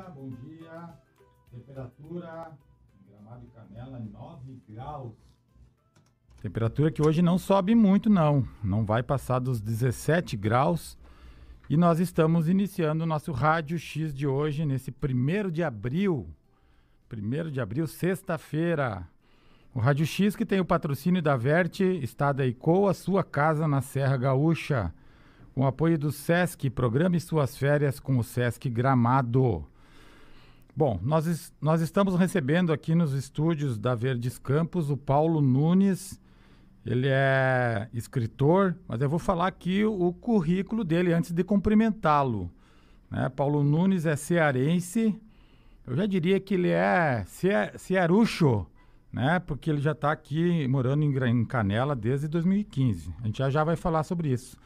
dia, bom dia. Temperatura em Gramado e Canela 9 graus. Temperatura que hoje não sobe muito não, não vai passar dos 17 graus. E nós estamos iniciando o nosso Rádio X de hoje nesse 1 de abril. 1 de abril, sexta-feira. O Rádio X que tem o patrocínio da Verte, Estada e a sua casa na Serra Gaúcha. Com o apoio do SESC, programe suas férias com o SESC Gramado. Bom, nós, nós estamos recebendo aqui nos estúdios da Verdes Campos o Paulo Nunes. Ele é escritor, mas eu vou falar aqui o, o currículo dele antes de cumprimentá-lo. Né? Paulo Nunes é cearense, eu já diria que ele é ce, cearucho, né? porque ele já está aqui morando em, em Canela desde 2015. A gente já, já vai falar sobre isso.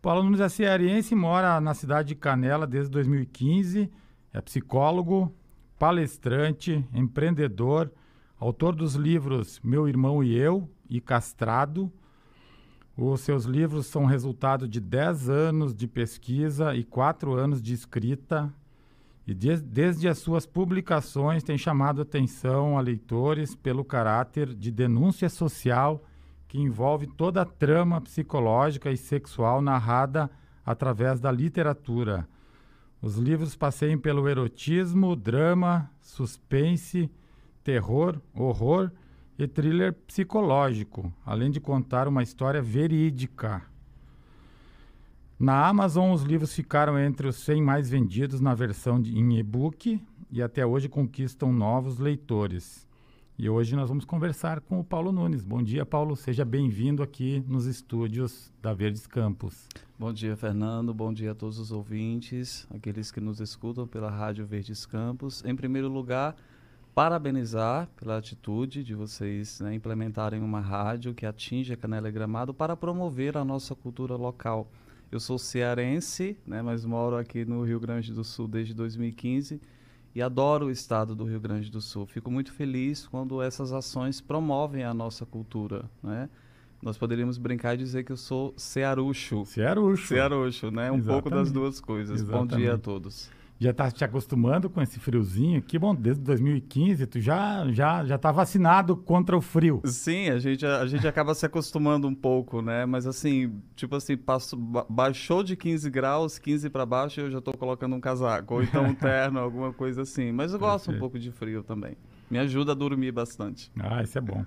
Paulo Nunes é cearense, mora na cidade de Canela desde 2015 é psicólogo, palestrante, empreendedor, autor dos livros Meu Irmão e Eu e Castrado. Os seus livros são resultado de 10 anos de pesquisa e 4 anos de escrita. E de, desde as suas publicações tem chamado atenção a leitores pelo caráter de denúncia social que envolve toda a trama psicológica e sexual narrada através da literatura. Os livros passeiam pelo erotismo, drama, suspense, terror, horror e thriller psicológico, além de contar uma história verídica. Na Amazon, os livros ficaram entre os 100 mais vendidos na versão de, em e-book e até hoje conquistam novos leitores. E hoje nós vamos conversar com o Paulo Nunes. Bom dia, Paulo. Seja bem-vindo aqui nos estúdios da Verdes Campos. Bom dia, Fernando. Bom dia a todos os ouvintes, aqueles que nos escutam pela Rádio Verdes Campos. Em primeiro lugar, parabenizar pela atitude de vocês né, implementarem uma rádio que atinge a Canela e Gramado para promover a nossa cultura local. Eu sou cearense, né, mas moro aqui no Rio Grande do Sul desde 2015 e adoro o estado do Rio Grande do Sul. Fico muito feliz quando essas ações promovem a nossa cultura, né? Nós poderíamos brincar e dizer que eu sou cearucho. Cearucho. Cearucho, né? Um Exatamente. pouco das duas coisas. Exatamente. Bom dia a todos já está se acostumando com esse friozinho. Que bom, desde 2015 tu já já já tá vacinado contra o frio. Sim, a gente a gente acaba se acostumando um pouco, né? Mas assim, tipo assim, passo, baixou de 15 graus, 15 para baixo, eu já estou colocando um casaco ou então um terno, alguma coisa assim. Mas eu gosto um pouco de frio também. Me ajuda a dormir bastante. Ah, isso é bom.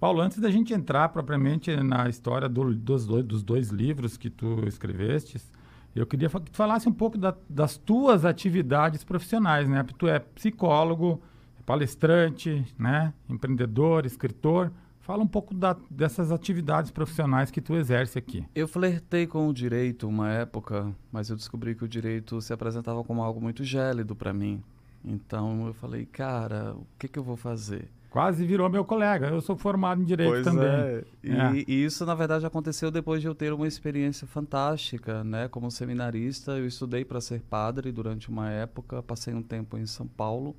Paulo, antes da gente entrar propriamente na história do, dos, dois, dos dois livros que tu escrevestes, eu queria que tu falasse um pouco da, das tuas atividades profissionais, né? Porque tu é psicólogo, é palestrante, né? Empreendedor, escritor. Fala um pouco da, dessas atividades profissionais que tu exerce aqui. Eu flertei com o direito uma época, mas eu descobri que o direito se apresentava como algo muito gélido para mim. Então eu falei, cara, o que, que eu vou fazer? Quase virou meu colega. Eu sou formado em direito pois também. É. é. E, é. e, isso, na verdade, aconteceu depois de eu ter uma experiência fantástica, né? Como seminarista, eu estudei para ser padre durante uma época, passei um tempo em São Paulo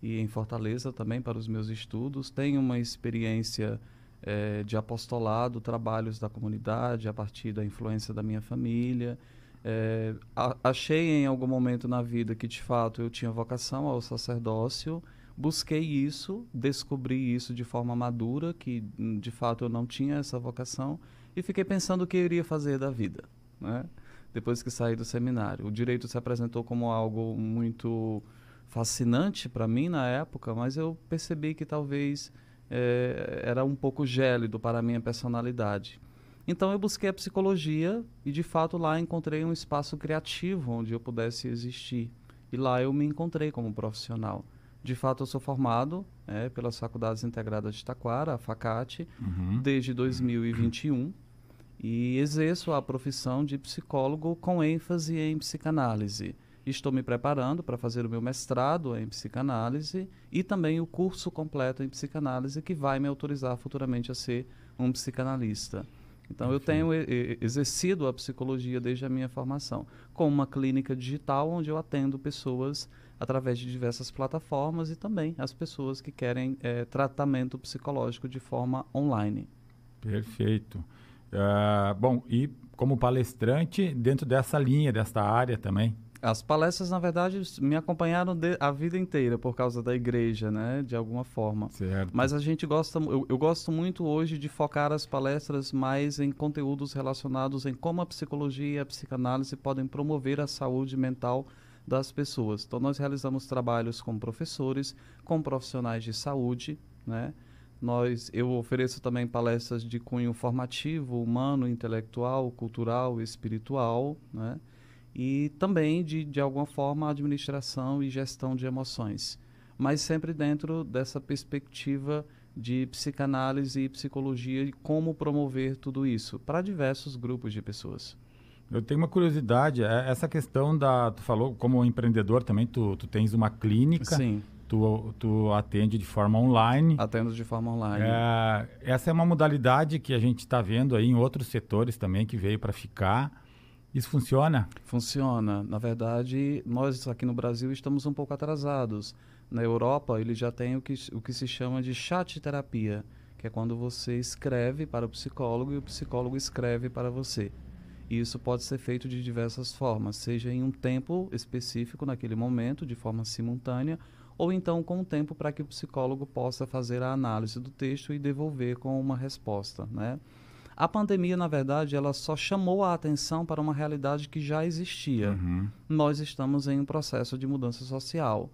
e em Fortaleza também para os meus estudos. Tenho uma experiência é, de apostolado, trabalhos da comunidade a partir da influência da minha família. Eh, achei em algum momento na vida que, de fato, eu tinha vocação ao sacerdócio busquei isso, descobri isso de forma madura, que hum, de fato eu não tinha essa vocação, e fiquei pensando o que eu iria fazer da vida, né? depois que saí do seminário. O direito se apresentou como algo muito fascinante para mim na época, mas eu percebi que talvez é, era um pouco gélido para a minha personalidade. Então eu busquei a psicologia e de fato lá encontrei um espaço criativo onde eu pudesse existir. E lá eu me encontrei como profissional. De fato, eu sou formado é, pelas Faculdades Integradas de Taquara, a Facate, uhum. desde 2021 e exerço a profissão de psicólogo com ênfase em psicanálise. Estou me preparando para fazer o meu mestrado em psicanálise e também o curso completo em psicanálise que vai me autorizar futuramente a ser um psicanalista. Então, Enfim. eu tenho exercido a psicologia desde a minha formação, com uma clínica digital onde eu atendo pessoas através de diversas plataformas e também as pessoas que querem é, tratamento psicológico de forma online. Perfeito. Uh, bom, e como palestrante dentro dessa linha, desta área também? As palestras, na verdade, me acompanharam de, a vida inteira por causa da igreja, né? De alguma forma. Certo. Mas a gente gosta, eu, eu, gosto muito hoje de focar as palestras mais em conteúdos relacionados em como a psicologia e a psicanálise podem promover a saúde mental das pessoas. Então, nós realizamos trabalhos com professores, com profissionais de saúde, né? Nós, eu ofereço também palestras de cunho formativo, humano, intelectual, cultural, espiritual, né? e também, de, de alguma forma, administração e gestão de emoções, mas sempre dentro dessa perspectiva de psicanálise e psicologia e como promover tudo isso para diversos grupos de pessoas. Eu tenho uma curiosidade, é, essa questão da. Tu falou, como empreendedor também, tu, tu tens uma clínica. Sim. Tu, tu atende de forma online. Atendo de forma online. É, essa é uma modalidade que a gente está vendo aí em outros setores também que veio para ficar. Isso funciona? Funciona. Na verdade, nós aqui no Brasil estamos um pouco atrasados. Na Europa, ele já tem o que, o que se chama de chat terapia, que é quando você escreve para o psicólogo e o psicólogo escreve para você. E isso pode ser feito de diversas formas, seja em um tempo específico naquele momento, de forma simultânea, ou então com o tempo para que o psicólogo possa fazer a análise do texto e devolver com uma resposta, né? A pandemia, na verdade, ela só chamou a atenção para uma realidade que já existia. Uhum. Nós estamos em um processo de mudança social.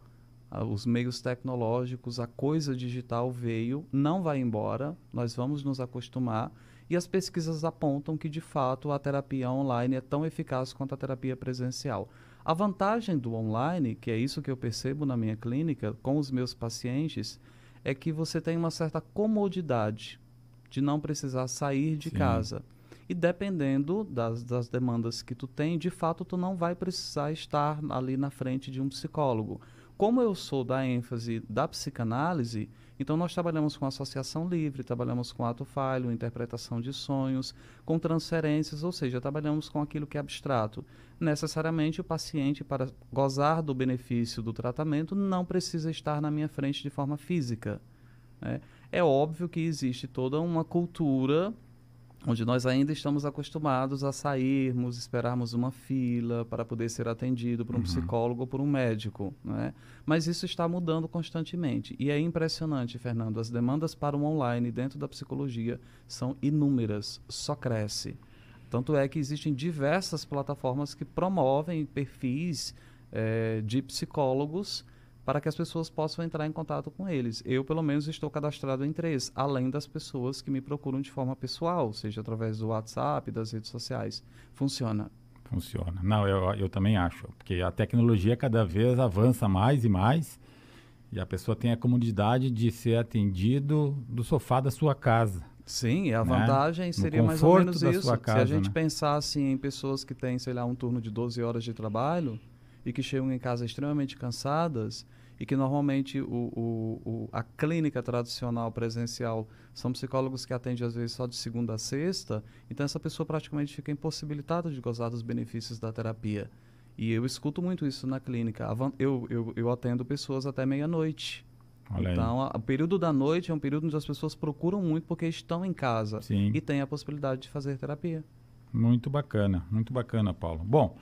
Os meios tecnológicos, a coisa digital veio, não vai embora, nós vamos nos acostumar e as pesquisas apontam que, de fato, a terapia online é tão eficaz quanto a terapia presencial. A vantagem do online, que é isso que eu percebo na minha clínica com os meus pacientes, é que você tem uma certa comodidade de não precisar sair de Sim. casa. E dependendo das, das demandas que tu tem, de fato tu não vai precisar estar ali na frente de um psicólogo como eu sou da ênfase da psicanálise, então nós trabalhamos com associação livre, trabalhamos com ato falho, interpretação de sonhos, com transferências, ou seja, trabalhamos com aquilo que é abstrato. Necessariamente o paciente, para gozar do benefício do tratamento, não precisa estar na minha frente de forma física. Né? É óbvio que existe toda uma cultura onde nós ainda estamos acostumados a sairmos, esperarmos uma fila para poder ser atendido por um uhum. psicólogo ou por um médico, né? Mas isso está mudando constantemente e é impressionante, Fernando. As demandas para o online dentro da psicologia são inúmeras, só cresce. Tanto é que existem diversas plataformas que promovem perfis é, de psicólogos para que as pessoas possam entrar em contato com eles. Eu, pelo menos, estou cadastrado em três, além das pessoas que me procuram de forma pessoal, seja através do WhatsApp, das redes sociais. Funciona. Funciona. Não, eu, eu também acho, porque a tecnologia cada vez avança mais e mais e a pessoa tem a comodidade de ser atendido do sofá da sua casa. Sim, a né? vantagem seria mais ou menos isso. Casa, Se a gente né? pensasse assim, em pessoas que têm, sei lá, um turno de 12 horas de trabalho e que chegam em casa extremamente cansadas, e que normalmente o, o, o, a clínica tradicional presencial são psicólogos que atendem às vezes só de segunda a sexta, então essa pessoa praticamente fica impossibilitada de gozar dos benefícios da terapia. E eu escuto muito isso na clínica. Eu, eu, eu atendo pessoas até meia-noite. Então, o período da noite é um período onde as pessoas procuram muito porque estão em casa Sim. e têm a possibilidade de fazer terapia. Muito bacana, muito bacana, Paulo. Bom,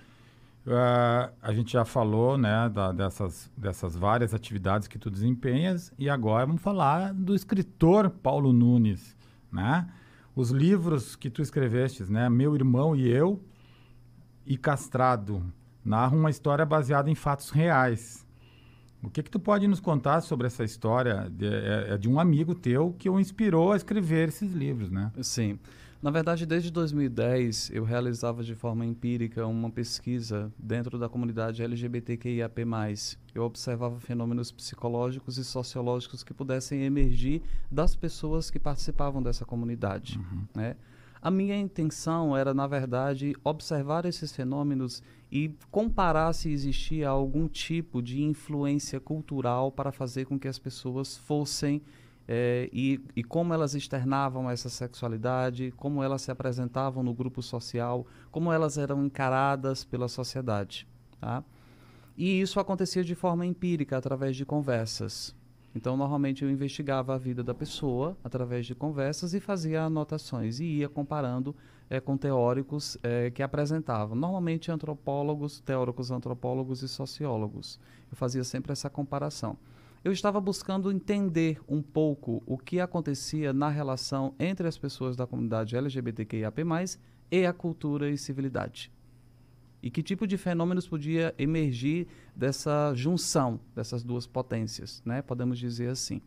Uh, a gente já falou né, da, dessas, dessas várias atividades que tu desempenhas e agora vamos falar do escritor Paulo Nunes, né? Os livros que tu escreveste, né? Meu Irmão e Eu e Castrado, narram uma história baseada em fatos reais. O que que tu pode nos contar sobre essa história? De, é, é de um amigo teu que o inspirou a escrever esses livros, né? Sim. Sim. Na verdade, desde 2010, eu realizava de forma empírica uma pesquisa dentro da comunidade LGBTQIAP+. Eu observava fenômenos psicológicos e sociológicos que pudessem emergir das pessoas que participavam dessa comunidade, uhum. né? A minha intenção era, na verdade, observar esses fenômenos e comparar se existia algum tipo de influência cultural para fazer com que as pessoas fossem é, e, e, como elas externavam essa sexualidade, como elas se apresentavam no grupo social, como elas eram encaradas pela sociedade. Tá? E isso acontecia de forma empírica, através de conversas. Então, normalmente eu investigava a vida da pessoa através de conversas e fazia anotações e ia comparando é, com teóricos é, que apresentavam. Normalmente antropólogos, teóricos antropólogos e sociólogos. Eu fazia sempre essa comparação eu estava buscando entender um pouco o que acontecia na relação entre as pessoas da comunidade LGBTQIAP+, e a cultura e civilidade. E que tipo de fenômenos podia emergir dessa junção dessas duas potências, né? Podemos dizer assim.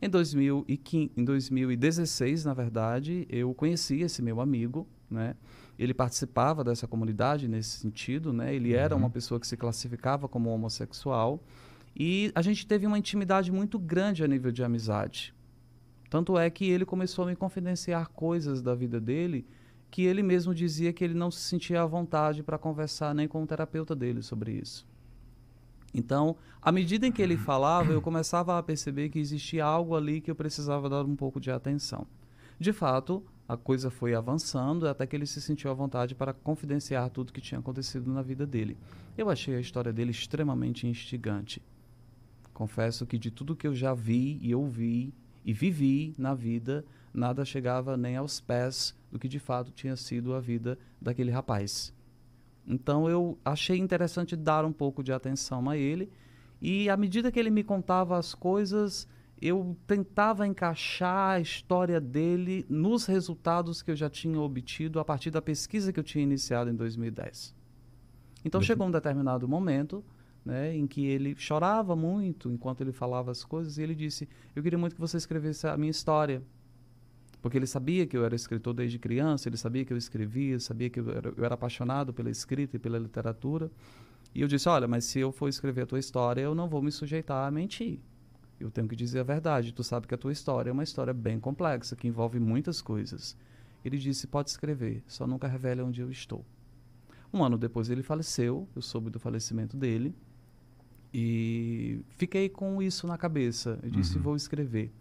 Em, 2015, em 2016, na verdade, eu conheci esse meu amigo, né? Ele participava dessa comunidade nesse sentido, né? Ele uhum. era uma pessoa que se classificava como homossexual e a gente teve uma intimidade muito grande a nível de amizade. Tanto é que ele começou a me confidenciar coisas da vida dele que ele mesmo dizia que ele não se sentia à vontade para conversar nem com o terapeuta dele sobre isso. Então, à medida em que ele falava, eu começava a perceber que existia algo ali que eu precisava dar um pouco de atenção. De fato, a coisa foi avançando até que ele se sentiu à vontade para confidenciar tudo que tinha acontecido na vida dele. Eu achei a história dele extremamente instigante. Confesso que de tudo que eu já vi e ouvi e vivi na vida, nada chegava nem aos pés do que de fato tinha sido a vida daquele rapaz. Então eu achei interessante dar um pouco de atenção a ele e à medida que ele me contava as coisas, eu tentava encaixar a história dele nos resultados que eu já tinha obtido a partir da pesquisa que eu tinha iniciado em 2010. Então uhum. chegou um determinado momento né, em que ele chorava muito enquanto ele falava as coisas, e ele disse: Eu queria muito que você escrevesse a minha história. Porque ele sabia que eu era escritor desde criança, ele sabia que eu escrevia, sabia que eu era, eu era apaixonado pela escrita e pela literatura. E eu disse: Olha, mas se eu for escrever a tua história, eu não vou me sujeitar a mentir. Eu tenho que dizer a verdade. Tu sabe que a tua história é uma história bem complexa, que envolve muitas coisas. Ele disse: Pode escrever, só nunca revele onde eu estou. Um ano depois ele faleceu, eu soube do falecimento dele. E fiquei com isso na cabeça. Eu disse, uhum. vou escrever.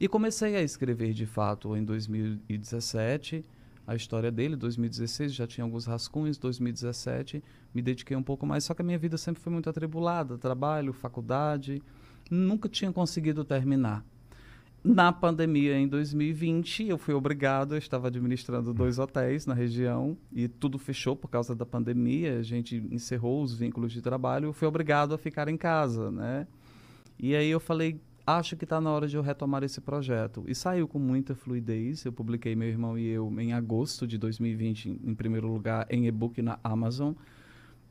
E comecei a escrever de fato em 2017 a história dele. 2016 já tinha alguns rascunhos. 2017 me dediquei um pouco mais. Só que a minha vida sempre foi muito atribulada: trabalho, faculdade. Nunca tinha conseguido terminar. Na pandemia em 2020, eu fui obrigado, eu estava administrando dois hotéis na região e tudo fechou por causa da pandemia, a gente encerrou os vínculos de trabalho, eu fui obrigado a ficar em casa, né? E aí eu falei, acho que está na hora de eu retomar esse projeto. E saiu com muita fluidez, eu publiquei Meu Irmão e Eu em agosto de 2020, em primeiro lugar, em e-book na Amazon,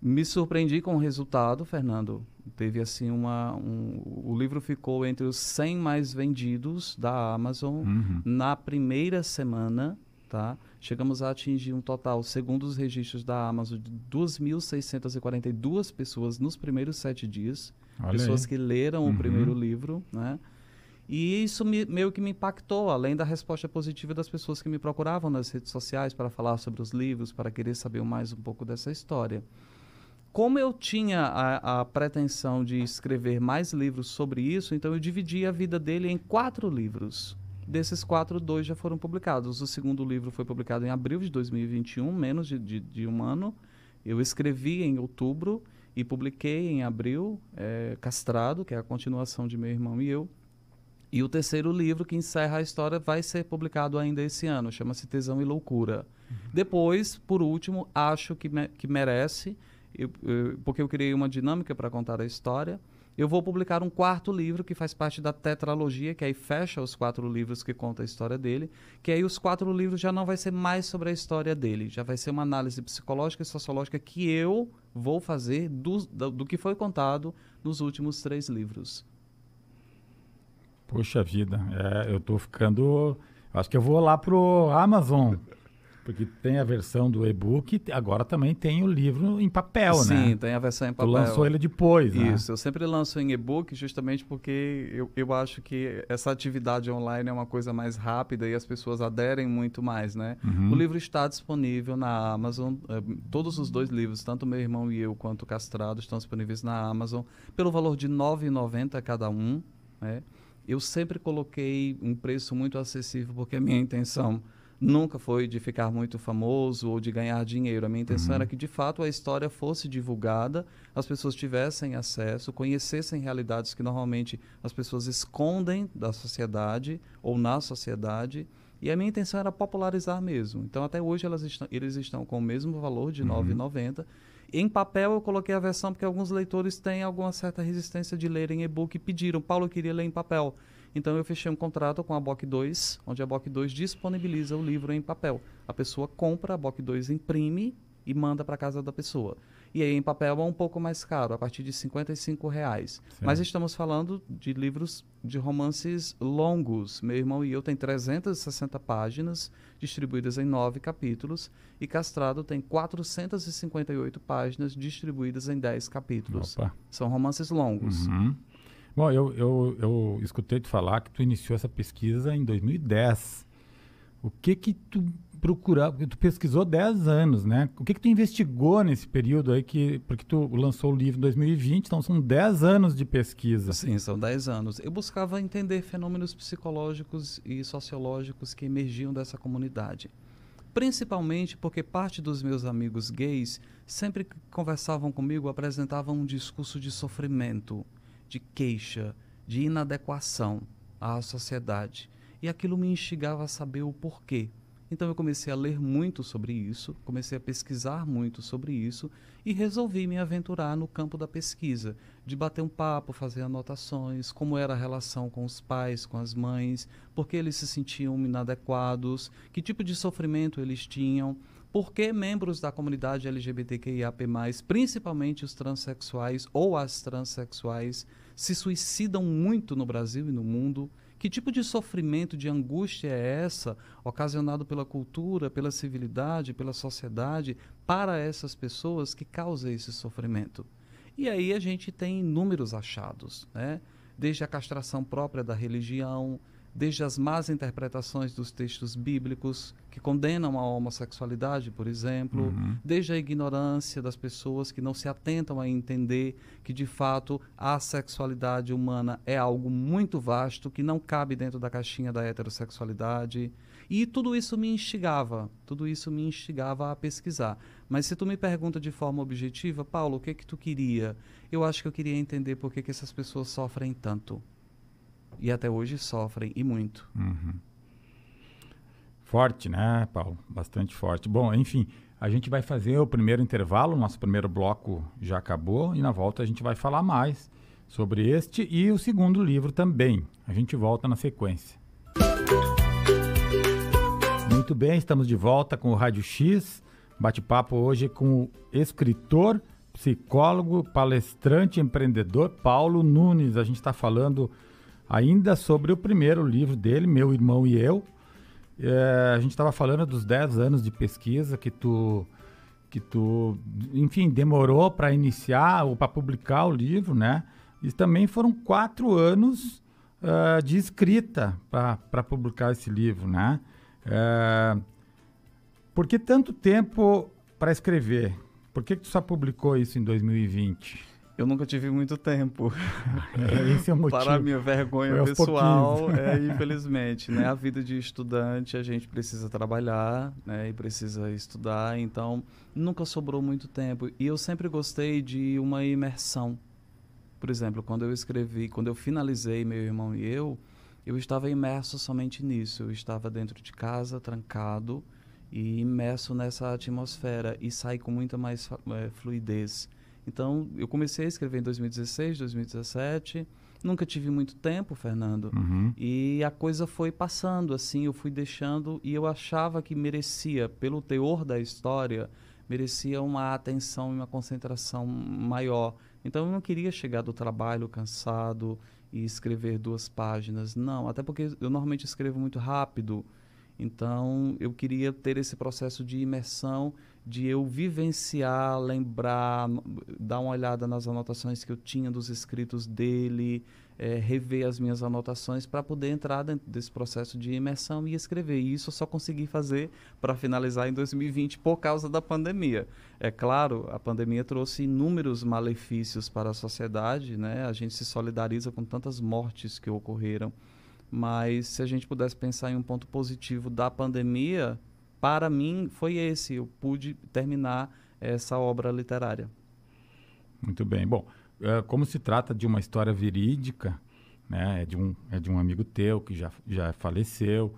me surpreendi com o resultado, Fernando. Teve assim uma. Um, o livro ficou entre os 100 mais vendidos da Amazon uhum. na primeira semana. Tá? Chegamos a atingir um total, segundo os registros da Amazon, de 2.642 pessoas nos primeiros sete dias. Olha pessoas aí. que leram uhum. o primeiro livro. Né? E isso me, meio que me impactou, além da resposta positiva das pessoas que me procuravam nas redes sociais para falar sobre os livros, para querer saber mais um pouco dessa história como eu tinha a, a, pretensão de escrever mais livros sobre isso, então eu dividi a vida dele em quatro livros. Desses quatro, dois já foram publicados. O segundo livro foi publicado em abril de 2021, menos de, de, de um ano. Eu escrevi em outubro e publiquei em abril, é, Castrado, que é a continuação de meu irmão e eu. E o terceiro livro, que encerra a história, vai ser publicado ainda esse ano, chama-se Tesão e Loucura. Uhum. Depois, por último, acho que, me que merece eu, eu, porque eu criei uma dinâmica para contar a história. Eu vou publicar um quarto livro que faz parte da tetralogia, que aí fecha os quatro livros que conta a história dele, que aí os quatro livros já não vai ser mais sobre a história dele, já vai ser uma análise psicológica e sociológica que eu vou fazer do, do, do que foi contado nos últimos três livros. Poxa vida, é, eu estou ficando. Acho que eu vou lá pro Amazon porque tem a versão do e-book, agora também tem o livro em papel, Sim, né? Sim, tem a versão em papel. Tu lançou ele depois, né? Isso, eu sempre lanço em e-book justamente porque eu, eu acho que essa atividade online é uma coisa mais rápida e as pessoas aderem muito mais, né? Uhum. O livro está disponível na Amazon, eh, todos os dois livros, tanto meu irmão e eu quanto o Castrado, estão disponíveis na Amazon, pelo valor de R$ 9,90 cada um, né? Eu sempre coloquei um preço muito acessível porque a minha intenção nunca foi de ficar muito famoso ou de ganhar dinheiro. A minha intenção uhum. era que, de fato, a história fosse divulgada, as pessoas tivessem acesso, conhecessem realidades que normalmente as pessoas escondem da sociedade ou na sociedade. E a minha intenção era popularizar mesmo. Então, até hoje, elas eles estão com o mesmo valor de R$ uhum. 9,90. Em papel, eu coloquei a versão porque alguns leitores têm alguma certa resistência de lerem e-book e pediram. Paulo, queria ler em papel. Então eu fechei um contrato com a Boc 2, onde a Boc 2 disponibiliza o livro em papel. A pessoa compra, a Boc 2 imprime e manda para casa da pessoa. E aí em papel é um pouco mais caro, a partir de 55 reais. Sim. Mas estamos falando de livros de romances longos. Meu irmão e eu tem 360 páginas, distribuídas em nove capítulos, e Castrado tem 458 páginas, distribuídas em 10 capítulos. Opa. São romances longos. Uhum. Bom, eu, eu, eu escutei te falar que tu iniciou essa pesquisa em 2010. O que que tu procurava, tu pesquisou 10 anos, né? O que que tu investigou nesse período aí que, porque tu lançou o livro em 2020, então são 10 anos de pesquisa. Sim, são 10 anos. Eu buscava entender fenômenos psicológicos e sociológicos que emergiam dessa comunidade. Principalmente porque parte dos meus amigos gays sempre que conversavam comigo apresentavam um discurso de sofrimento de queixa, de inadequação à sociedade. E aquilo me instigava a saber o porquê. Então eu comecei a ler muito sobre isso, comecei a pesquisar muito sobre isso e resolvi me aventurar no campo da pesquisa, de bater um papo, fazer anotações, como era a relação com os pais, com as mães, por que eles se sentiam inadequados, que tipo de sofrimento eles tinham. Por que membros da comunidade LGBTQIAP+, principalmente os transexuais ou as transexuais, se suicidam muito no Brasil e no mundo? Que tipo de sofrimento, de angústia é essa, ocasionado pela cultura, pela civilidade, pela sociedade, para essas pessoas que causa esse sofrimento? E aí a gente tem inúmeros achados, né? Desde a castração própria da religião, desde as más interpretações dos textos bíblicos que condenam a homossexualidade, por exemplo, uhum. desde a ignorância das pessoas que não se atentam a entender que de fato a sexualidade humana é algo muito vasto que não cabe dentro da caixinha da heterossexualidade. E tudo isso me instigava, tudo isso me instigava a pesquisar. Mas se tu me pergunta de forma objetiva, Paulo, o que é que tu queria? Eu acho que eu queria entender por que, que essas pessoas sofrem tanto e até hoje sofrem e muito. Uhum. Forte, né, Paulo? Bastante forte. Bom, enfim, a gente vai fazer o primeiro intervalo, nosso primeiro bloco já acabou e na volta a gente vai falar mais sobre este e o segundo livro também. A gente volta na sequência. Muito bem, estamos de volta com o Rádio X. Bate-papo hoje com o escritor, psicólogo, palestrante, empreendedor Paulo Nunes. A gente está falando Ainda sobre o primeiro livro dele, Meu Irmão e Eu, é, a gente estava falando dos 10 anos de pesquisa que tu, que tu enfim, demorou para iniciar ou para publicar o livro, né? E também foram quatro anos uh, de escrita para publicar esse livro, né? Uh, por que tanto tempo para escrever? Por que, que tu só publicou isso em 2020? eu nunca tive muito tempo. É, esse é o motivo. Para a minha vergonha Foi é, é pessoal, é, infelizmente, né? A vida de estudante, a gente precisa trabalhar, né? E precisa estudar, então nunca sobrou muito tempo. E eu sempre gostei de uma imersão. Por exemplo, quando eu escrevi, quando eu finalizei Meu Irmão e Eu, eu estava imerso somente nisso. Eu estava dentro de casa, trancado, e imerso nessa atmosfera. E saí com muita mais é, fluidez então, eu comecei a escrever em 2016, 2017. Nunca tive muito tempo, Fernando. Uhum. E a coisa foi passando, assim, eu fui deixando e eu achava que merecia, pelo teor da história, merecia uma atenção e uma concentração maior. Então, eu não queria chegar do trabalho cansado e escrever duas páginas. Não, até porque eu normalmente escrevo muito rápido. Então, eu queria ter esse processo de imersão de eu vivenciar, lembrar, dar uma olhada nas anotações que eu tinha dos escritos dele, é, rever as minhas anotações para poder entrar dentro desse processo de imersão e escrever. E isso eu só consegui fazer para finalizar em 2020 por causa da pandemia. É claro, a pandemia trouxe inúmeros malefícios para a sociedade, né? A gente se solidariza com tantas mortes que ocorreram. Mas se a gente pudesse pensar em um ponto positivo da pandemia, para mim, foi esse. Eu pude terminar essa obra literária. Muito bem. Bom, eh, como se trata de uma história verídica, né? é, de um, é de um amigo teu que já, já faleceu,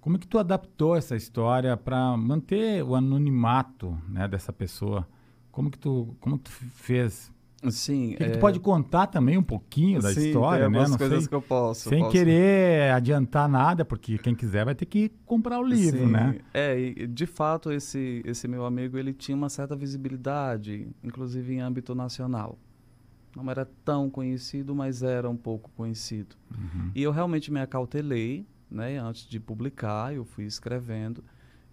como é que tu adaptou essa história para manter o anonimato né, dessa pessoa? Como que tu, como que tu fez Sim. Que é... que tu é. pode contar também um pouquinho da Sim, história, tem né? Não coisas sei, que eu posso. Sem posso... querer adiantar nada, porque quem quiser vai ter que comprar o livro, Sim. né? É, e de fato esse, esse meu amigo ele tinha uma certa visibilidade, inclusive em âmbito nacional. Não era tão conhecido, mas era um pouco conhecido. Uhum. E eu realmente me acautelei, né? Antes de publicar, eu fui escrevendo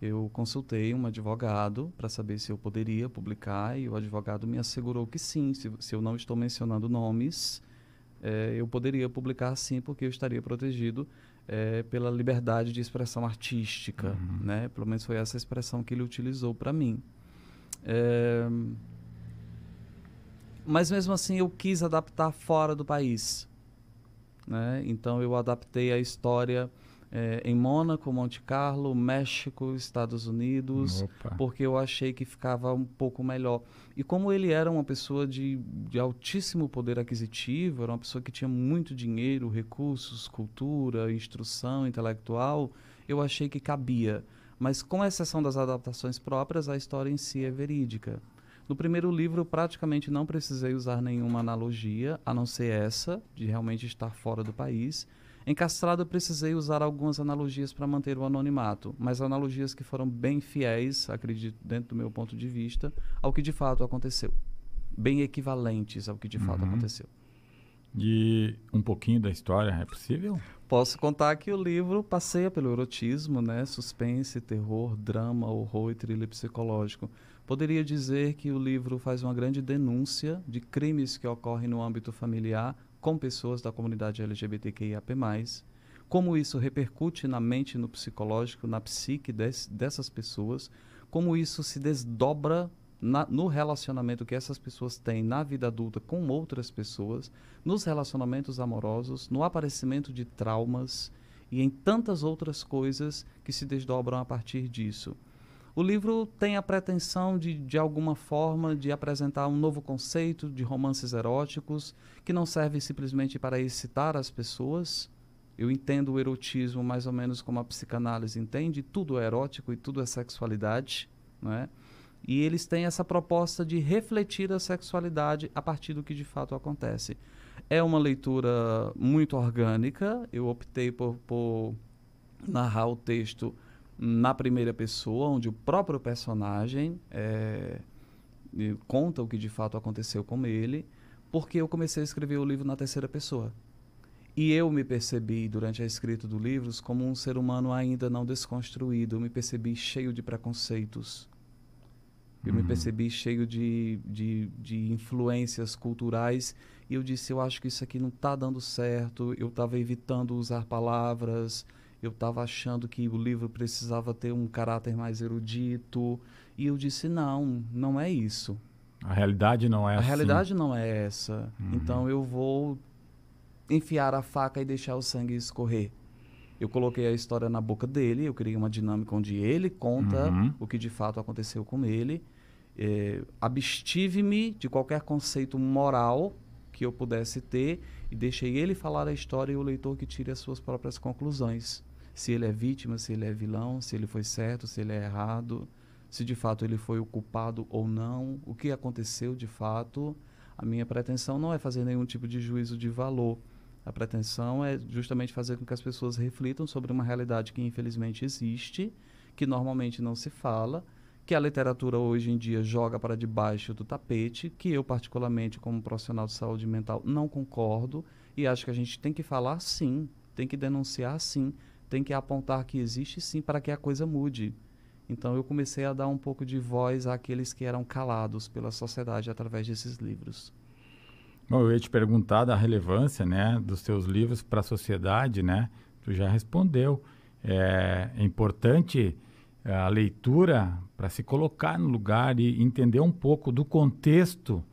eu consultei um advogado para saber se eu poderia publicar e o advogado me assegurou que sim, se, se eu não estou mencionando nomes, é, eu poderia publicar sim, porque eu estaria protegido é, pela liberdade de expressão artística, uhum. né? Pelo menos foi essa expressão que ele utilizou para mim. É... Mas mesmo assim eu quis adaptar fora do país, né? Então eu adaptei a história é, em Mônaco, Monte Carlo, México, Estados Unidos, Opa. porque eu achei que ficava um pouco melhor. E como ele era uma pessoa de, de altíssimo poder aquisitivo, era uma pessoa que tinha muito dinheiro, recursos, cultura, instrução intelectual, eu achei que cabia. Mas com exceção das adaptações próprias, a história em si é verídica. No primeiro livro, praticamente não precisei usar nenhuma analogia, a não ser essa, de realmente estar fora do país Encastrado precisei usar algumas analogias para manter o anonimato, mas analogias que foram bem fiéis, acredito, dentro do meu ponto de vista, ao que de fato aconteceu. Bem equivalentes ao que de uhum. fato aconteceu. E um pouquinho da história, é possível? Posso contar que o livro passeia pelo erotismo, né? Suspense, terror, drama, horror e thriller psicológico. Poderia dizer que o livro faz uma grande denúncia de crimes que ocorrem no âmbito familiar, com pessoas da comunidade LGBTQIAP+, como isso repercute na mente, no psicológico, na psique des, dessas pessoas, como isso se desdobra na, no relacionamento que essas pessoas têm na vida adulta com outras pessoas, nos relacionamentos amorosos, no aparecimento de traumas e em tantas outras coisas que se desdobram a partir disso. O livro tem a pretensão de, de alguma forma, de apresentar um novo conceito de romances eróticos, que não serve simplesmente para excitar as pessoas. Eu entendo o erotismo mais ou menos como a psicanálise entende, tudo é erótico e tudo é sexualidade, né? E eles têm essa proposta de refletir a sexualidade a partir do que de fato acontece. É uma leitura muito orgânica, eu optei por, por narrar o texto na primeira pessoa, onde o próprio personagem é, conta o que de fato aconteceu com ele, porque eu comecei a escrever o livro na terceira pessoa. E eu me percebi, durante a escrita do livro, como um ser humano ainda não desconstruído. Eu me percebi cheio de preconceitos. Eu uhum. me percebi cheio de, de, de, influências culturais. E eu disse: eu acho que isso aqui não está dando certo. Eu estava evitando usar palavras eu estava achando que o livro precisava ter um caráter mais erudito. E eu disse: não, não é isso. A realidade não é essa. A assim. realidade não é essa. Uhum. Então eu vou enfiar a faca e deixar o sangue escorrer. Eu coloquei a história na boca dele, eu criei uma dinâmica onde ele conta uhum. o que de fato aconteceu com ele. É, abstive-me de qualquer conceito moral que eu pudesse ter e deixei ele falar a história e o leitor que tire as suas próprias conclusões se ele é vítima, se ele é vilão, se ele foi certo, se ele é errado, se de fato ele foi o culpado ou não, o que aconteceu de fato. A minha pretensão não é fazer nenhum tipo de juízo de valor. A pretensão é justamente fazer com que as pessoas reflitam sobre uma realidade que infelizmente existe, que normalmente não se fala, que a literatura hoje em dia joga para debaixo do tapete, que eu particularmente como profissional de saúde mental não concordo e acho que a gente tem que falar sim, tem que denunciar sim, tem que apontar que existe sim para que a coisa mude. Então eu comecei a dar um pouco de voz àqueles que eram calados pela sociedade através desses livros. Bom, eu ia te perguntar da relevância, né, dos seus livros para a sociedade, né? Tu já respondeu. É, é importante eh, a leitura para se colocar no lugar e entender um pouco do contexto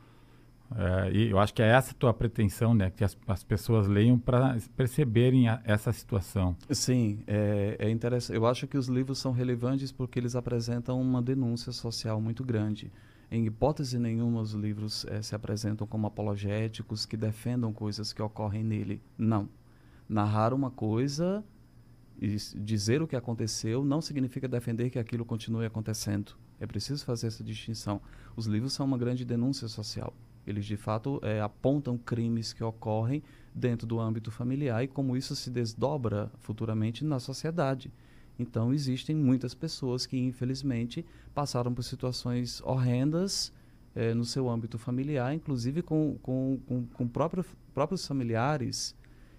é, e eu acho que é essa a tua pretensão, né? Que as, as pessoas leiam para perceberem a, essa situação. Sim, é, é interessante. Eu acho que os livros são relevantes porque eles apresentam uma denúncia social muito grande. Em hipótese nenhuma, os livros é, se apresentam como apologéticos que defendam coisas que ocorrem nele. Não. Narrar uma coisa e dizer o que aconteceu não significa defender que aquilo continue acontecendo. É preciso fazer essa distinção. Os livros são uma grande denúncia social. Eles de fato é, apontam crimes que ocorrem dentro do âmbito familiar e como isso se desdobra futuramente na sociedade. Então existem muitas pessoas que infelizmente passaram por situações horrendas é, no seu âmbito familiar, inclusive com, com, com, com próprio, próprios familiares.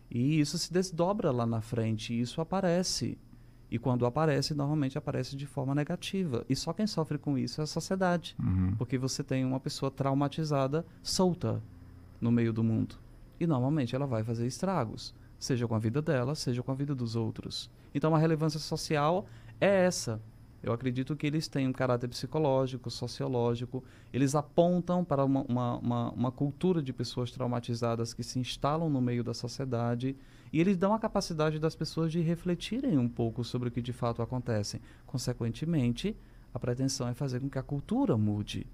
E isso se desdobra lá na frente, isso aparece e quando aparece, normalmente aparece de forma negativa. E só quem sofre com isso é a sociedade. Uhum. Porque você tem uma pessoa traumatizada, solta no meio do mundo. E normalmente ela vai fazer estragos, seja com a vida dela, seja com a vida dos outros. Então a relevância social é essa. Eu acredito que eles têm um caráter psicológico, sociológico, eles apontam para uma, uma, uma, uma cultura de pessoas traumatizadas que se instalam no meio da sociedade e eles dão a capacidade das pessoas de refletirem um pouco sobre o que de fato acontece. Consequentemente, a pretensão é fazer com que a cultura mude,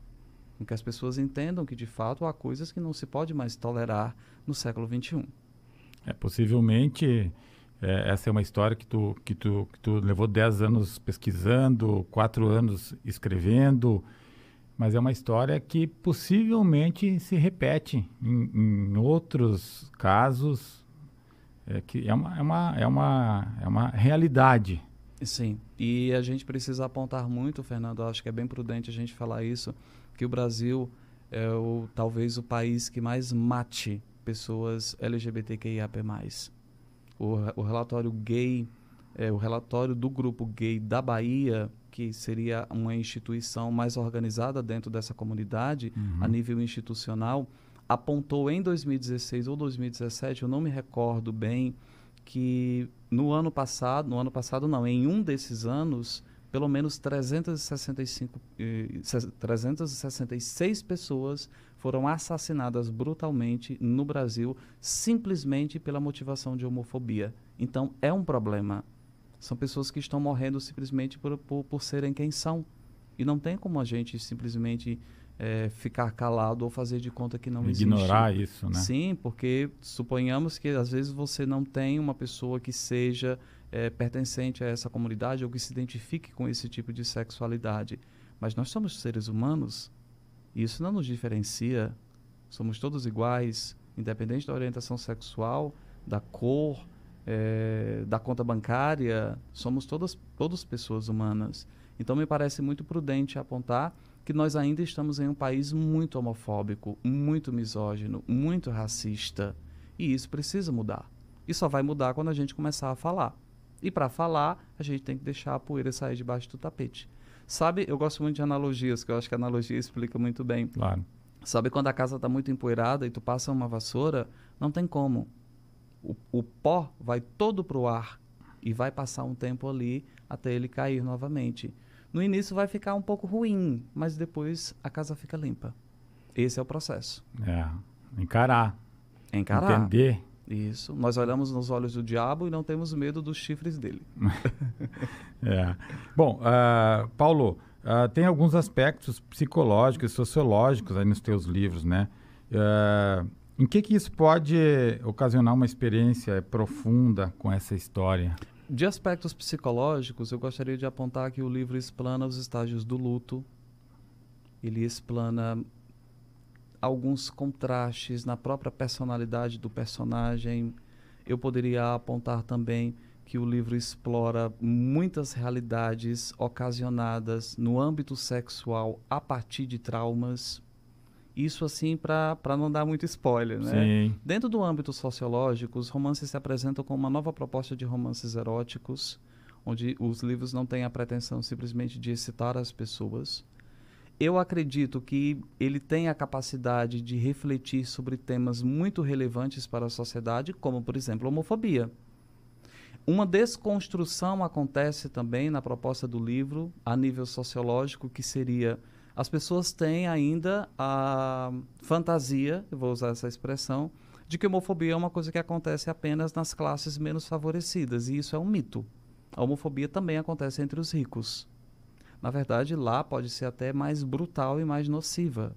com que as pessoas entendam que de fato há coisas que não se pode mais tolerar no século XXI. É, possivelmente, é, essa é uma história que tu, que, tu, que tu levou 10 anos pesquisando, 4 anos escrevendo, mas é uma história que possivelmente se repete em, em outros casos é que é uma, é uma, é uma, é uma realidade. Sim, e a gente precisa apontar muito, Fernando, acho que é bem prudente a gente falar isso, que o Brasil é o, talvez o país que mais mate pessoas LGBTQIAP+. O, o relatório gay, é, o relatório do grupo gay da Bahia, que seria uma instituição mais organizada dentro dessa comunidade, uhum. a nível institucional, apontou em 2016 ou 2017, eu não me recordo bem, que no ano passado, no ano passado não, em um desses anos, pelo menos 365, eh, 366 pessoas foram assassinadas brutalmente no Brasil simplesmente pela motivação de homofobia. Então é um problema. São pessoas que estão morrendo simplesmente por, por, por serem quem são. E não tem como a gente simplesmente é, ficar calado ou fazer de conta que não Ignorar existe. Ignorar isso, né? Sim, porque suponhamos que às vezes você não tem uma pessoa que seja é, pertencente a essa comunidade ou que se identifique com esse tipo de sexualidade. Mas nós somos seres humanos e isso não nos diferencia. Somos todos iguais, independente da orientação sexual, da cor, é, da conta bancária, somos todas, todas pessoas humanas. Então me parece muito prudente apontar que nós ainda estamos em um país muito homofóbico, muito misógino, muito racista. E isso precisa mudar. E só vai mudar quando a gente começar a falar. E para falar, a gente tem que deixar a poeira sair debaixo do tapete. Sabe, eu gosto muito de analogias, que eu acho que a analogia explica muito bem. Claro. Sabe quando a casa está muito empoeirada e tu passa uma vassoura, não tem como. O, o pó vai todo para o ar e vai passar um tempo ali até ele cair novamente. No início vai ficar um pouco ruim, mas depois a casa fica limpa. Esse é o processo. É. Encarar. Encarar. Entender. Isso. Nós olhamos nos olhos do diabo e não temos medo dos chifres dele. é. Bom, uh, Paulo, uh, tem alguns aspectos psicológicos e sociológicos aí nos teus livros, né? Uh, em que, que isso pode ocasionar uma experiência profunda com essa história? De aspectos psicológicos, eu gostaria de apontar que o livro explana os estágios do luto. Ele explana alguns contrastes na própria personalidade do personagem. Eu poderia apontar também que o livro explora muitas realidades ocasionadas no âmbito sexual a partir de traumas. Isso assim para não dar muito spoiler, né? Sim. Dentro do âmbito sociológico, os romances se apresentam com uma nova proposta de romances eróticos, onde os livros não têm a pretensão simplesmente de excitar as pessoas. Eu acredito que ele tem a capacidade de refletir sobre temas muito relevantes para a sociedade, como, por exemplo, a homofobia. Uma desconstrução acontece também na proposta do livro, a nível sociológico, que seria as pessoas têm ainda a fantasia, eu vou usar essa expressão, de que homofobia é uma coisa que acontece apenas nas classes menos favorecidas, e isso é um mito. A homofobia também acontece entre os ricos. Na verdade, lá pode ser até mais brutal e mais nociva.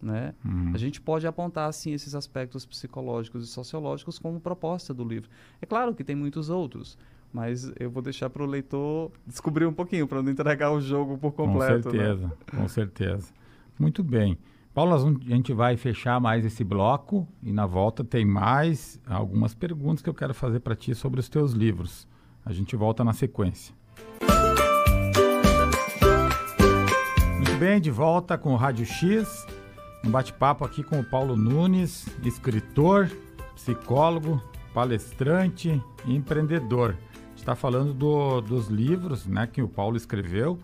Né? Uhum. A gente pode apontar assim, esses aspectos psicológicos e sociológicos como proposta do livro. É claro que tem muitos outros. Mas eu vou deixar para o leitor descobrir um pouquinho, para não entregar o jogo por completo. Com né? certeza, né? com certeza. Muito bem. Paulo, a gente vai fechar mais esse bloco e na volta tem mais algumas perguntas que eu quero fazer para ti sobre os teus livros. A gente volta na sequência. Muito bem, de volta com o Rádio X, um bate-papo aqui com o Paulo Nunes, escritor, psicólogo, palestrante e empreendedor está falando do, dos livros né, que o Paulo escreveu.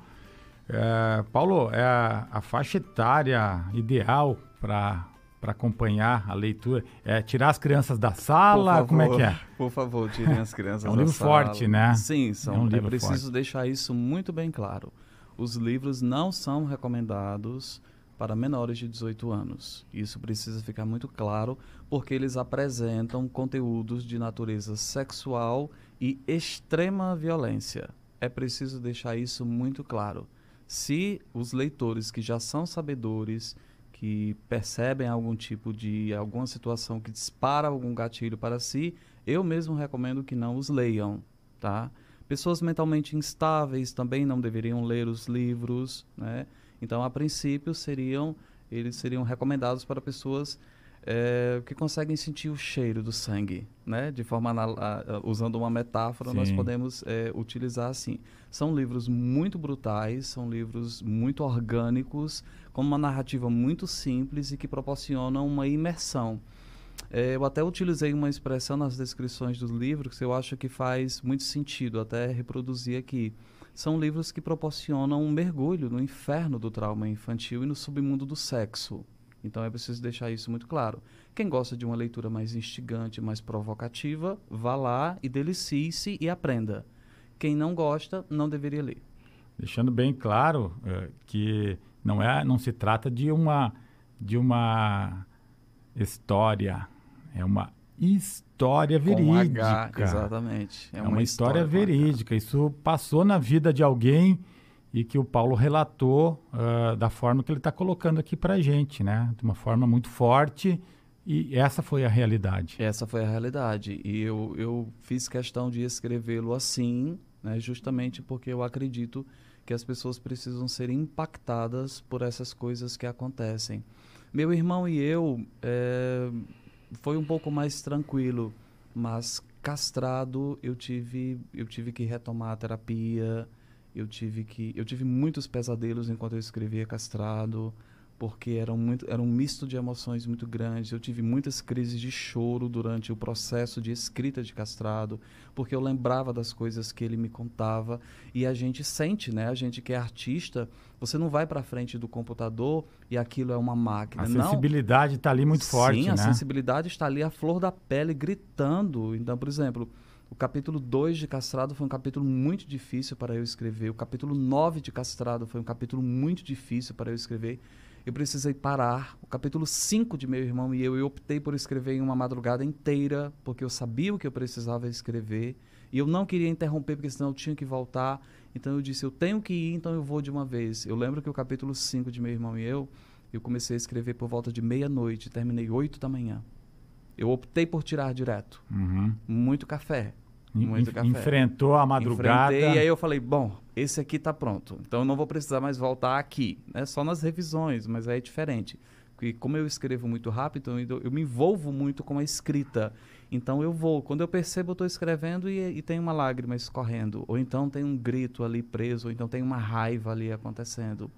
É, Paulo, é a, a faixa etária ideal para para acompanhar a leitura? É tirar as crianças da sala? Favor, como é que é? Por favor, tirem as crianças da sala. É um livro sala. forte, né? Sim, é são, é, um livro é preciso forte. deixar isso muito bem claro. Os livros não são recomendados para menores de 18 anos. Isso precisa ficar muito claro, porque eles apresentam conteúdos de natureza sexual e extrema violência. É preciso deixar isso muito claro. Se os leitores que já são sabedores, que percebem algum tipo de alguma situação que dispara algum gatilho para si, eu mesmo recomendo que não os leiam, tá? Pessoas mentalmente instáveis também não deveriam ler os livros, né? Então, a princípio, seriam eles seriam recomendados para pessoas é, que conseguem sentir o cheiro do sangue, né? De forma a, usando uma metáfora, Sim. nós podemos é, utilizar assim. São livros muito brutais, são livros muito orgânicos, com uma narrativa muito simples e que proporcionam uma imersão. É, eu até utilizei uma expressão nas descrições dos livros que eu acho que faz muito sentido, até reproduzir aqui são livros que proporcionam um mergulho no inferno do trauma infantil e no submundo do sexo. Então é preciso deixar isso muito claro. Quem gosta de uma leitura mais instigante, mais provocativa, vá lá e delicie-se e aprenda. Quem não gosta, não deveria ler. Deixando bem claro é, que não é, não se trata de uma de uma história, é uma história verídica. H, exatamente. É, é uma, uma, história, história verídica. Isso passou na vida de alguém e que o Paulo relatou uh, da forma que ele está colocando aqui para gente, né? De uma forma muito forte. E essa foi a realidade. Essa foi a realidade. E eu, eu fiz questão de escrevê-lo assim, né? justamente porque eu acredito que as pessoas precisam ser impactadas por essas coisas que acontecem. Meu irmão e eu, é, foi um pouco mais tranquilo, mas castrado eu tive eu tive que retomar a terapia, eu tive que eu tive muitos pesadelos enquanto eu escrevia castrado porque era, muito, era um misto de emoções muito grande. Eu tive muitas crises de choro durante o processo de escrita de Castrado, porque eu lembrava das coisas que ele me contava e a gente sente, né? A gente que é artista, você não vai para frente do computador e aquilo é uma máquina. A sensibilidade está ali muito Sim, forte, Sim, a né? sensibilidade está ali à flor da pele gritando. Então, por exemplo, o capítulo 2 de Castrado foi um capítulo muito difícil para eu escrever. O capítulo 9 de Castrado foi um capítulo muito difícil para eu escrever eu precisei parar o capítulo 5 de Meu Irmão e Eu. Eu optei por escrever em uma madrugada inteira, porque eu sabia o que eu precisava escrever. E eu não queria interromper, porque senão eu tinha que voltar. Então eu disse, eu tenho que ir, então eu vou de uma vez. Eu lembro que o capítulo 5 de Meu Irmão e Eu, eu comecei a escrever por volta de meia-noite, terminei 8 da manhã. Eu optei por tirar direto. Uhum. Muito café, muito café. Enfrentou a madrugada. Enfrentei, e aí eu falei, bom, esse aqui está pronto. Então eu não vou precisar mais voltar aqui. né só nas revisões, mas aí é diferente. Porque como eu escrevo muito rápido, eu, eu me envolvo muito com a escrita. Então eu vou. Quando eu percebo, eu estou escrevendo e, e, tem uma lágrima escorrendo. Ou então tem um grito ali preso, ou então tem uma raiva ali acontecendo.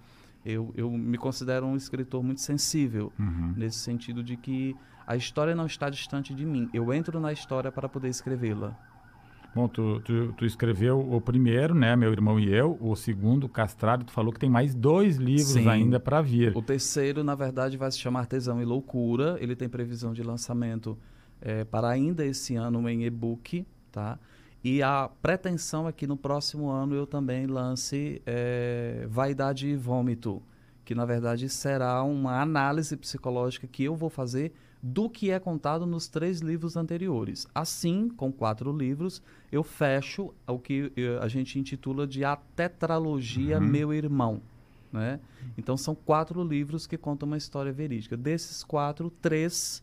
Eu, eu me considero um escritor muito sensível, uhum. nesse sentido de que a história não está distante de mim. Eu entro na história para poder escrevê-la. Bom, tu, tu, tu, escreveu o primeiro, né, meu irmão e eu, o segundo, Castrado, tu falou que tem mais dois livros Sim. ainda para vir. O terceiro, na verdade, vai se chamar Artesão e Loucura, ele tem previsão de lançamento é, para ainda esse ano em e-book, tá? E a pretensão é que no próximo ano eu também lance é, Vaidade e Vômito, que na verdade será uma análise psicológica que eu vou fazer do que é contado nos três livros anteriores. Assim, com quatro livros, eu fecho o que eh, a gente intitula de A Tetralogia uhum. Meu Irmão. Né? Então, são quatro livros que contam uma história verídica. Desses quatro, três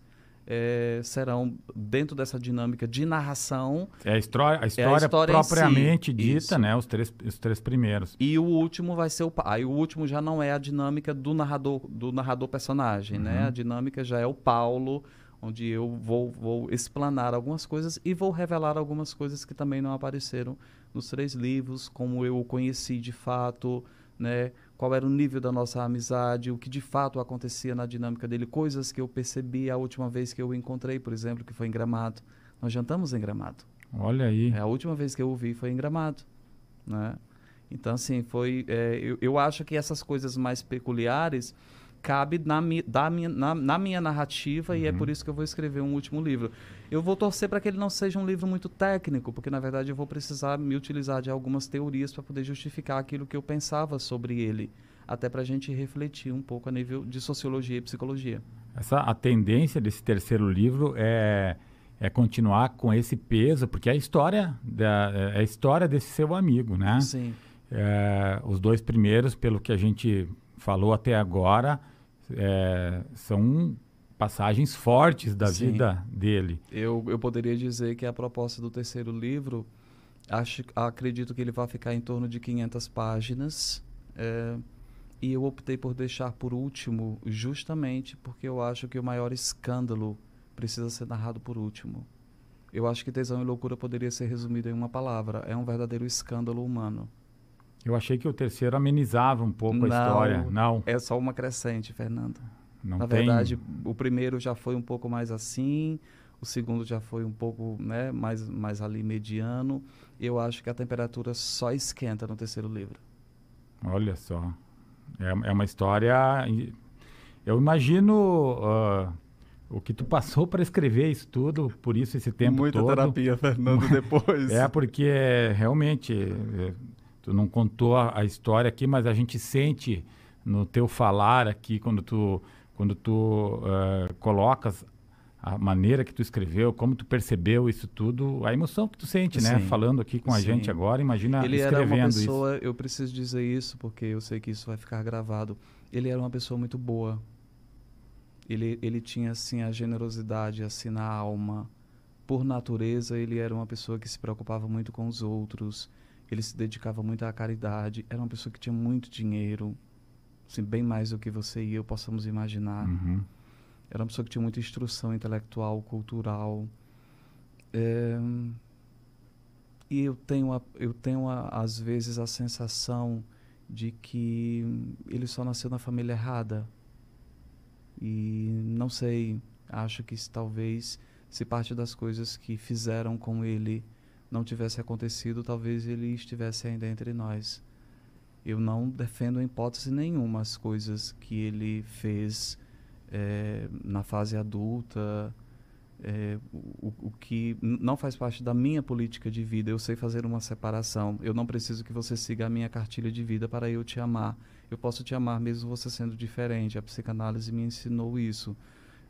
é, serão dentro dessa dinâmica de narração. É a história, a história, é a história propriamente si. dita, Isso. né? Os três, os três primeiros. E o último vai ser o aí o último já não é a dinâmica do narrador do narrador personagem, né? uhum. né? A dinâmica já é o Paulo, onde eu vou vou explanar algumas coisas e vou revelar algumas coisas que também não apareceram nos três livros, como eu o conheci de fato, né? qual era o nível da nossa amizade, o que de fato acontecia na dinâmica dele, coisas que eu percebi a última vez que eu o encontrei, por exemplo, que foi em Gramado. Nós jantamos em Gramado. Olha aí. É, a última vez que eu o vi foi em Gramado, né? Então, assim, foi... É, eu, eu acho que essas coisas mais peculiares cabe na, mi, da minha, na, na minha narrativa uhum. e é por uhum. isso que eu vou escrever um último livro. Eu vou torcer para que ele não seja um livro muito técnico, porque na verdade eu vou precisar me utilizar de algumas teorias para poder justificar aquilo que eu pensava sobre ele, até para a gente refletir um pouco a nível de sociologia e psicologia. Essa a tendência desse terceiro livro é é continuar com esse peso, porque é a história da é a história desse seu amigo, né? Sim. É, os dois primeiros, pelo que a gente falou até agora é, são passagens fortes da Sim. vida dele. Eu, eu poderia dizer que a proposta do terceiro livro, acho, acredito que ele vai ficar em torno de 500 páginas. É, e eu optei por deixar por último, justamente porque eu acho que o maior escândalo precisa ser narrado por último. Eu acho que Tesão e Loucura poderia ser resumido em uma palavra: é um verdadeiro escândalo humano. Eu achei que o terceiro amenizava um pouco não, a história. Não. É só uma crescente, Fernando. Não Na tem... verdade, o primeiro já foi um pouco mais assim, o segundo já foi um pouco né, mais, mais ali mediano. Eu acho que a temperatura só esquenta no terceiro livro. Olha só. É, é uma história. Eu imagino. Uh... O que tu passou para escrever isso tudo, por isso esse tempo Muita todo. Muita terapia, Fernando, depois. É, porque realmente é, tu não contou a, a, história aqui, mas a gente sente no teu falar aqui quando tu quando tu uh, colocas a maneira que tu escreveu, como tu percebeu isso tudo, a emoção que tu sente, né? Falando aqui com a sim. gente agora, imagina ele escrevendo era uma pessoa, isso. Eu preciso dizer isso porque eu sei que isso vai ficar gravado. Ele era uma pessoa muito boa. Ele, ele tinha assim a generosidade assim na alma. Por natureza, ele era uma pessoa que se preocupava muito com os outros. Ele se dedicava muito à caridade, era uma pessoa que tinha muito dinheiro, assim, bem mais do que você e eu possamos imaginar. Uhum. Era uma pessoa que tinha muita instrução intelectual, cultural. É... E eu tenho, a, eu tenho a, às vezes, a sensação de que ele só nasceu na família errada. E não sei, acho que talvez se parte das coisas que fizeram com ele não tivesse acontecido, talvez ele estivesse ainda entre nós. Eu não defendo em hipótese nenhuma as coisas que ele fez é, na fase adulta, é, o, o, que não faz parte da minha política de vida. Eu sei fazer uma separação. Eu não preciso que você siga a minha cartilha de vida para eu te amar. Eu posso te amar mesmo você sendo diferente. A psicanálise me ensinou isso.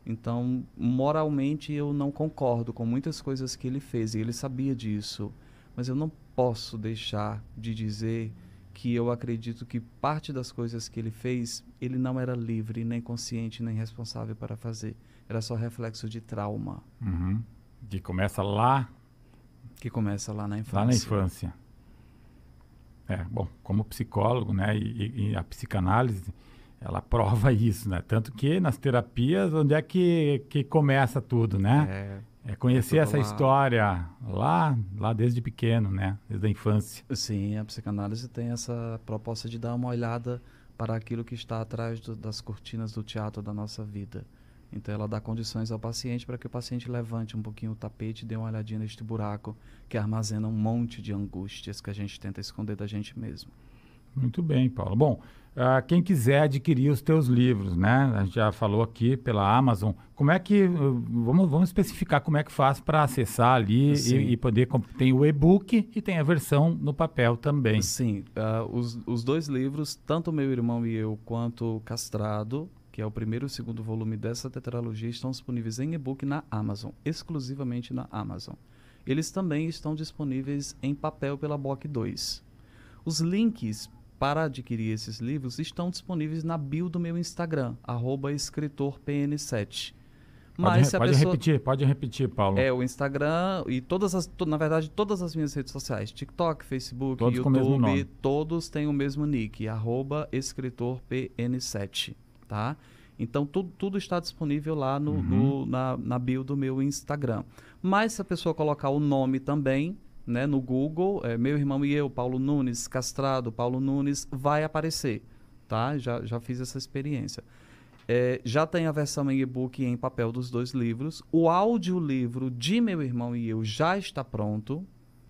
Então, moralmente, eu não concordo com muitas coisas que ele fez, e ele sabia disso. Mas eu não posso deixar de dizer que eu acredito que parte das coisas que ele fez, ele não era livre, nem consciente, nem responsável para fazer. Era só reflexo de trauma. Uhum. Que começa lá. Que começa lá na infância. Lá na infância. É, bom, como psicólogo, né, e, e a psicanálise ela prova isso, né? Tanto que nas terapias, onde é que, que começa tudo, né? É, é conhecer essa lá... história lá, lá desde pequeno, né? Desde a infância. Sim, a psicanálise tem essa proposta de dar uma olhada para aquilo que está atrás do, das cortinas do teatro da nossa vida. Então ela dá condições ao paciente para que o paciente levante um pouquinho o tapete e dê uma olhadinha neste buraco que armazena um monte de angústias que a gente tenta esconder da gente mesmo. Muito bem, Paulo. Bom, uh, quem quiser adquirir os teus livros, né? A gente já falou aqui pela Amazon. Como é que uh, vamos, vamos especificar como é que faz para acessar ali e, e, poder tem o e-book e tem a versão no papel também. Sim, uh, os, os dois livros, tanto meu irmão e eu quanto Castrado, que é o primeiro e o segundo volume dessa tetralogia, estão disponíveis em e-book na Amazon, exclusivamente na Amazon. Eles também estão disponíveis em papel pela Block 2. Os links para adquirir esses livros estão disponíveis na bio do meu Instagram, escritorpn7. Mas pode, pode pessoa... repetir, pode repetir, Paulo. É, o Instagram e todas as, na verdade, todas as minhas redes sociais, TikTok, Facebook, todos YouTube, todos têm o mesmo nick, escritorpn7, tá? Então, tudo, tudo está disponível lá no, uhum. no na, na bio do meu Instagram. Mas se a pessoa colocar o nome também, né, no Google, é, meu irmão e eu, Paulo Nunes, castrado, Paulo Nunes, vai aparecer, tá? Já, já fiz essa experiência. É, já tem a versão em e-book e em papel dos dois livros. O audiolivro de Meu Irmão e Eu já está pronto,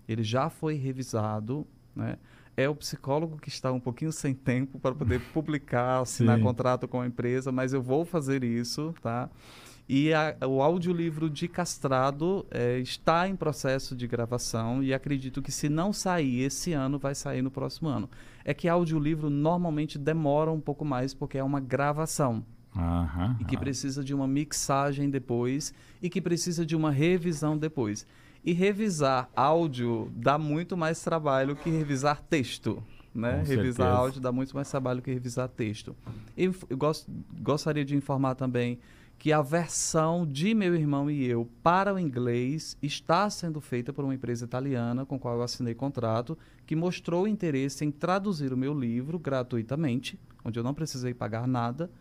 ele já foi revisado, né? É o psicólogo que está um pouquinho sem tempo para poder publicar, assinar Sim. contrato com a empresa, mas eu vou fazer isso, tá? E a, o audiolivro de Castrado é, está em processo de gravação e acredito que se não sair esse ano, vai sair no próximo ano. É que audiolivro normalmente demora um pouco mais porque é uma gravação. Uhum, e que precisa de uma mixagem depois e que precisa de uma revisão depois. E revisar áudio dá muito mais trabalho que revisar texto. Né? Revisar certeza. áudio dá muito mais trabalho que revisar texto. E eu gost, gostaria de informar também que a versão de meu irmão e eu para o inglês está sendo feita por uma empresa italiana com a qual eu assinei contrato, que mostrou interesse em traduzir o meu livro gratuitamente, onde eu não precisei pagar nada,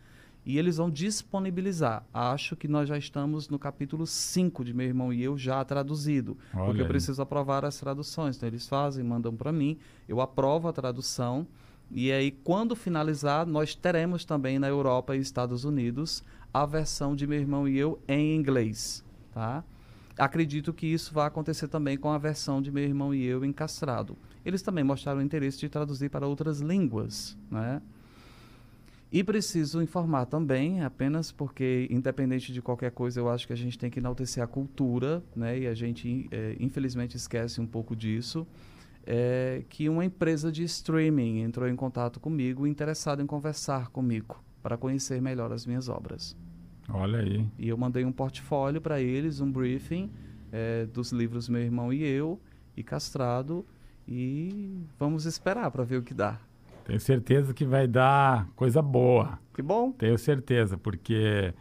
e eles vão disponibilizar. Acho que nós já estamos no capítulo 5 de meu irmão e eu já traduzido, Olha porque aí. eu preciso aprovar as traduções. Então eles fazem, mandam para mim, eu aprovo a tradução. E aí, quando finalizar, nós teremos também na Europa e Estados Unidos a versão de meu irmão e eu em inglês, tá? Acredito que isso vai acontecer também com a versão de meu irmão e eu em castrado. Eles também mostraram interesse de traduzir para outras línguas, né? E preciso informar também, apenas porque, independente de qualquer coisa, eu acho que a gente tem que enaltecer a cultura, né? E a gente, é, infelizmente, esquece um pouco disso. É, que uma empresa de streaming entrou em contato comigo, interessada em conversar comigo para conhecer melhor as minhas obras. Olha aí. E eu mandei um portfólio para eles, um briefing é, dos livros Meu Irmão e Eu e Castrado. E vamos esperar para ver o que dá. Tenho certeza que vai dar coisa boa. Que bom. Tenho certeza, porque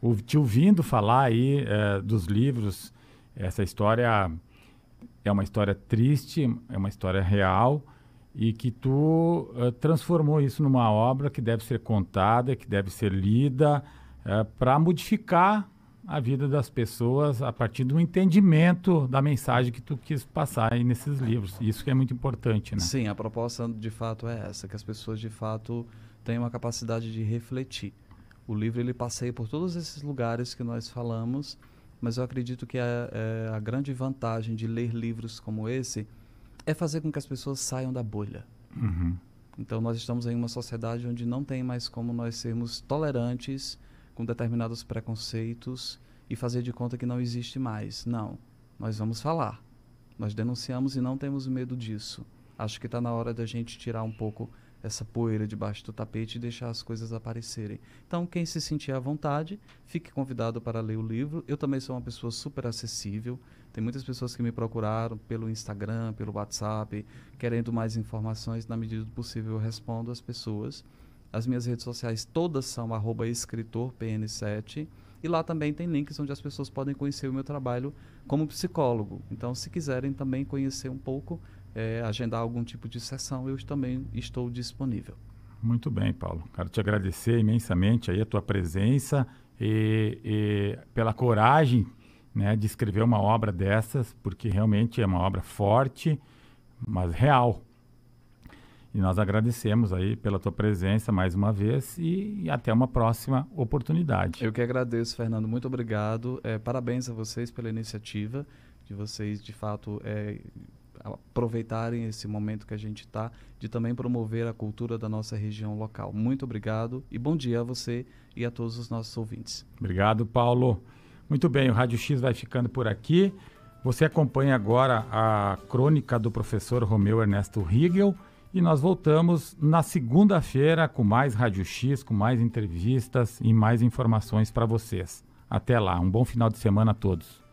o, te ouvindo falar aí é, dos livros, essa história é uma história triste, é uma história real, e que tu uh, transformou isso numa obra que deve ser contada, que deve ser lida, uh, eh, para modificar a vida das pessoas a partir do entendimento da mensagem que tu quis passar aí nesses livros. Isso que é muito importante, né? Sim, a proposta de fato é essa, que as pessoas de fato tenham uma capacidade de refletir. O livro ele passeia por todos esses lugares que nós falamos, mas eu acredito que a, é, é a grande vantagem de ler livros como esse é fazer com que as pessoas saiam da bolha. Uhum. Então, nós estamos em uma sociedade onde não tem mais como nós sermos tolerantes com determinados preconceitos e fazer de conta que não existe mais. Não. Nós vamos falar. Nós denunciamos e não temos medo disso. Acho que está na hora da gente tirar um pouco essa poeira debaixo do tapete e deixar as coisas aparecerem. Então, quem se sentir à vontade, fique convidado para ler o livro. Eu também sou uma pessoa super acessível. Tem muitas pessoas que me procuraram pelo Instagram, pelo WhatsApp, querendo mais informações. Na medida do possível, eu respondo às pessoas. As minhas redes sociais todas são escritorpn7. E lá também tem links onde as pessoas podem conhecer o meu trabalho como psicólogo. Então, se quiserem também conhecer um pouco, é, agendar algum tipo de sessão, eu também estou disponível. Muito bem, Paulo. Quero te agradecer imensamente aí a tua presença e, e pela coragem né, de escrever uma obra dessas, porque realmente é uma obra forte, mas real. E nós agradecemos aí pela tua presença mais uma vez e até uma próxima oportunidade. Eu que agradeço, Fernando. Muito obrigado. É, parabéns a vocês pela iniciativa, de vocês de fato é, aproveitarem esse momento que a gente está de também promover a cultura da nossa região local. Muito obrigado e bom dia a você e a todos os nossos ouvintes. Obrigado, Paulo. Muito bem, o Rádio X vai ficando por aqui. Você acompanha agora a crônica do professor Romeu Ernesto Riegel e nós voltamos na segunda-feira com mais Rádio X, com mais entrevistas e mais informações para vocês. Até lá, um bom final de semana a todos.